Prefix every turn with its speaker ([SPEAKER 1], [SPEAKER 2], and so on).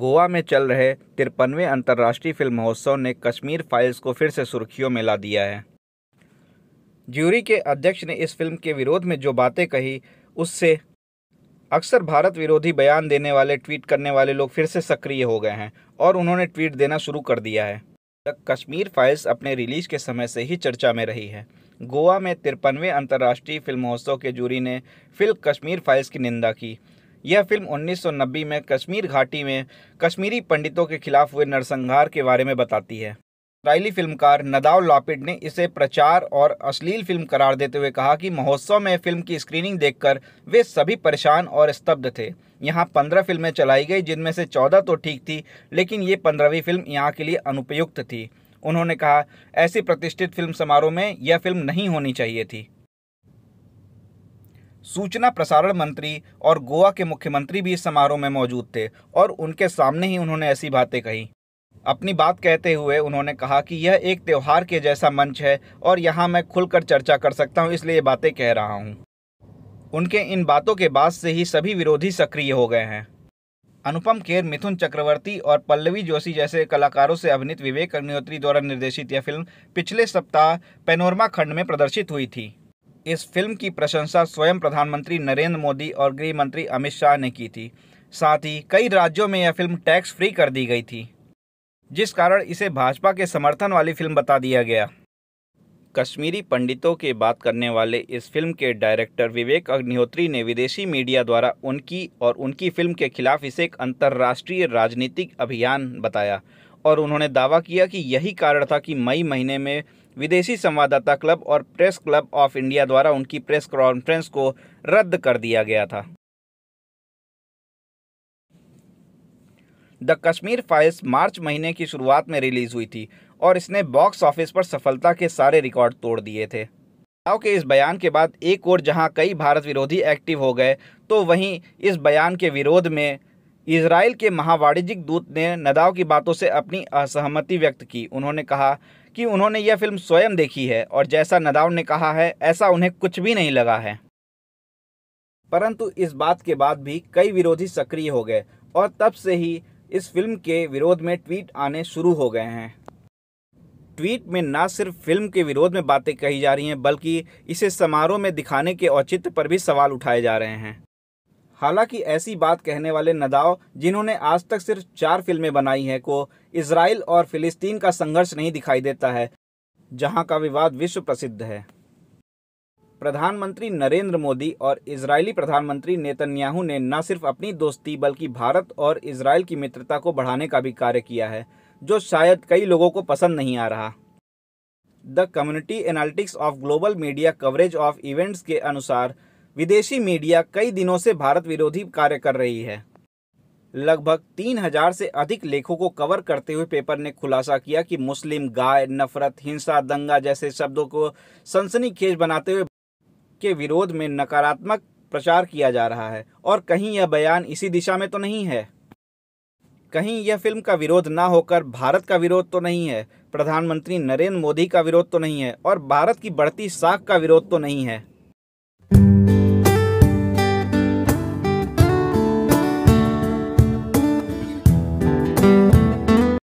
[SPEAKER 1] गोवा में चल रहे तिरपनवे अंतर्राष्ट्रीय फिल्म महोत्सव ने कश्मीर फाइल्स को फिर से सुर्खियों में ला दिया है ज्यूरी के अध्यक्ष ने इस फिल्म के विरोध में जो बातें कही उससे अक्सर भारत विरोधी बयान देने वाले ट्वीट करने वाले लोग फिर से सक्रिय हो गए हैं और उन्होंने ट्वीट देना शुरू कर दिया है कश्मीर फाइल्स अपने रिलीज के समय से ही चर्चा में रही है गोवा में तिरपनवें अंतर्राष्ट्रीय फिल्म महोत्सव के जूरी ने फिल्म कश्मीर फाइल्स की निंदा की यह फिल्म 1990 में कश्मीर घाटी में कश्मीरी पंडितों के खिलाफ हुए नरसंहार के बारे में बताती है इसराइली फिल्मकार नदाव लापिड ने इसे प्रचार और अश्लील फिल्म करार देते हुए कहा कि महोत्सव में फिल्म की स्क्रीनिंग देखकर वे सभी परेशान और स्तब्ध थे यहाँ पंद्रह फिल्में चलाई गई जिनमें से चौदह तो ठीक थी लेकिन ये पंद्रहवीं फिल्म यहाँ के लिए अनुपयुक्त थी उन्होंने कहा ऐसी प्रतिष्ठित फिल्म समारोह में यह फिल्म नहीं होनी चाहिए थी सूचना प्रसारण मंत्री और गोवा के मुख्यमंत्री भी इस समारोह में मौजूद थे और उनके सामने ही उन्होंने ऐसी बातें कही अपनी बात कहते हुए उन्होंने कहा कि यह एक त्यौहार के जैसा मंच है और यहाँ मैं खुलकर चर्चा कर सकता हूँ इसलिए ये बातें कह रहा हूँ उनके इन बातों के बाद से ही सभी विरोधी सक्रिय हो गए हैं अनुपम खेर मिथुन चक्रवर्ती और पल्लवी जोशी जैसे कलाकारों से अभिनीत विवेक अग्निहोत्री द्वारा निर्देशित यह फिल्म पिछले सप्ताह पेनोरमा खंड में प्रदर्शित हुई थी इस फिल्म की प्रशंसा स्वयं प्रधानमंत्री नरेंद्र मोदी और गृह मंत्री अमित शाह ने की थी साथ ही कई राज्यों में यह फिल्म टैक्स फ्री कर दी गई थी जिस कारण इसे भाजपा के समर्थन वाली फिल्म बता दिया गया कश्मीरी पंडितों के बात करने वाले इस फिल्म के डायरेक्टर विवेक अग्निहोत्री ने विदेशी मीडिया द्वारा उनकी और उनकी फिल्म के खिलाफ इसे एक अंतर्राष्ट्रीय राजनीतिक अभियान बताया और उन्होंने दावा किया कि यही कारण था कि मई महीने में विदेशी संवाददाता क्लब और प्रेस क्लब ऑफ इंडिया द्वारा उनकी प्रेस कॉन्फ्रेंस को रद्द कर दिया गया था द कश्मीर फाइल्स मार्च महीने की शुरुआत में रिलीज हुई थी और इसने बॉक्स ऑफिस पर सफलता के सारे रिकॉर्ड तोड़ दिए थे राव के इस बयान के बाद एक ओर जहां कई भारत विरोधी एक्टिव हो गए तो वहीं इस बयान के विरोध में इसराइल के महावाणिज्यिक दूत ने नदाव की बातों से अपनी असहमति व्यक्त की उन्होंने कहा कि उन्होंने यह फिल्म स्वयं देखी है और जैसा नदाव ने कहा है ऐसा उन्हें कुछ भी नहीं लगा है परंतु इस बात के बाद भी कई विरोधी सक्रिय हो गए और तब से ही इस फिल्म के विरोध में ट्वीट आने शुरू हो गए हैं ट्वीट में न सिर्फ फिल्म के विरोध में बातें कही जा रही हैं बल्कि इसे समारोह में दिखाने के औचित्य पर भी सवाल उठाए जा रहे हैं हालांकि ऐसी बात कहने वाले नदाव जिन्होंने आज तक सिर्फ चार फिल्में बनाई हैं को इसराइल और फिलिस्तीन का संघर्ष नहीं दिखाई देता है जहां का विवाद विश्व प्रसिद्ध है प्रधानमंत्री नरेंद्र मोदी और इजरायली प्रधानमंत्री नेतन्याहू ने न सिर्फ अपनी दोस्ती बल्कि भारत और इसराइल की मित्रता को बढ़ाने का भी कार्य किया है जो शायद कई लोगों को पसंद नहीं आ रहा the community analytics of global media coverage of events के अनुसार विदेशी मीडिया कई दिनों से भारत विरोधी कार्य कर रही है लगभग तीन हजार से अधिक लेखों को कवर करते हुए पेपर ने खुलासा किया कि मुस्लिम गाय नफरत हिंसा दंगा जैसे शब्दों को सनसनीखेज बनाते हुए के विरोध में नकारात्मक प्रचार किया जा रहा है और कहीं यह बयान इसी दिशा में तो नहीं है कहीं यह फिल्म का विरोध ना होकर भारत का विरोध तो नहीं है प्रधानमंत्री नरेंद्र मोदी का विरोध तो नहीं है और भारत की बढ़ती साख का विरोध तो नहीं है